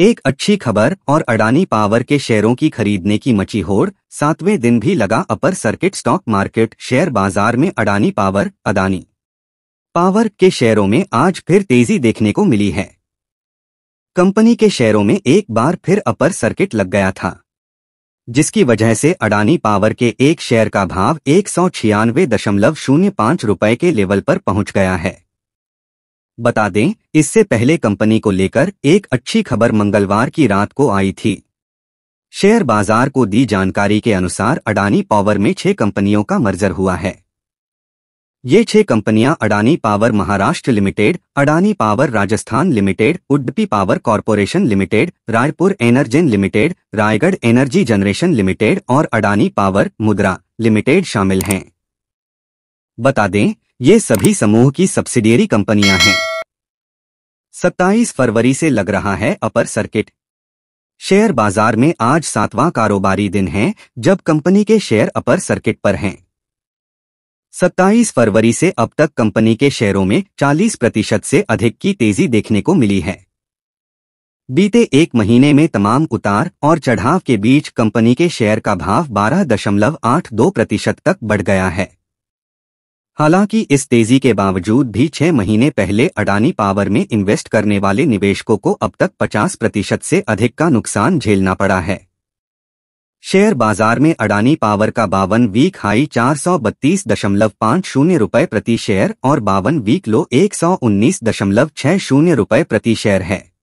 एक अच्छी खबर और अडानी पावर के शेयरों की खरीदने की मची होड़ सातवें दिन भी लगा upper circuit stock market share बाजार में अडानी पावर अदानी पावर के शेयरों में आज फिर तेजी देखने को मिली है कंपनी के शेयरों में एक बार फिर अपर सर्किट लग गया था जिसकी वजह से अडानी पावर के एक शेयर का भाव एक रुपए के लेवल पर पहुंच गया है बता दें इससे पहले कंपनी को लेकर एक अच्छी खबर मंगलवार की रात को आई थी शेयर बाजार को दी जानकारी के अनुसार अडानी पावर में छह कंपनियों का मर्जर हुआ है ये छह कंपनियां Adani power Maharashtra limited Adani power Rajasthan limited Udupi power corporation limited Raipur energy limited Raigarh energy generation limited और अडानी पावर मुद्रा लिमिटेड शामिल हैं बता दें ये सभी समूह की सब्सिडियरी कंपनियां हैं 27 फरवरी से लग रहा है अपर सर्किट शेयर बाजार में आज सातवां कारोबारी दिन है जब कंपनी के शेयर अपर सर्किट पर हैं 27 फरवरी से अब तक कंपनी के शेयरों में 40 प्रतिशत से अधिक की तेजी देखने को मिली है बीते एक महीने में तमाम उतार और चढ़ाव के बीच कंपनी के शेयर का भाव दो प्रतिशत तक बढ़ गया है हालांकि इस तेजी के बावजूद भी छह महीने पहले अडानी पावर में इन्वेस्ट करने वाले निवेशकों को अब तक 50 प्रतिशत से अधिक का नुकसान झेलना पड़ा है शेयर बाजार में अडानी पावर का बावन वीक हाई चार सौ बत्तीस दशमलव पाँच शून्य रुपये प्रति शेयर और बावन वीक लो एक सौ उन्नीस दशमलव छह शून्य रुपये प्रति शेयर है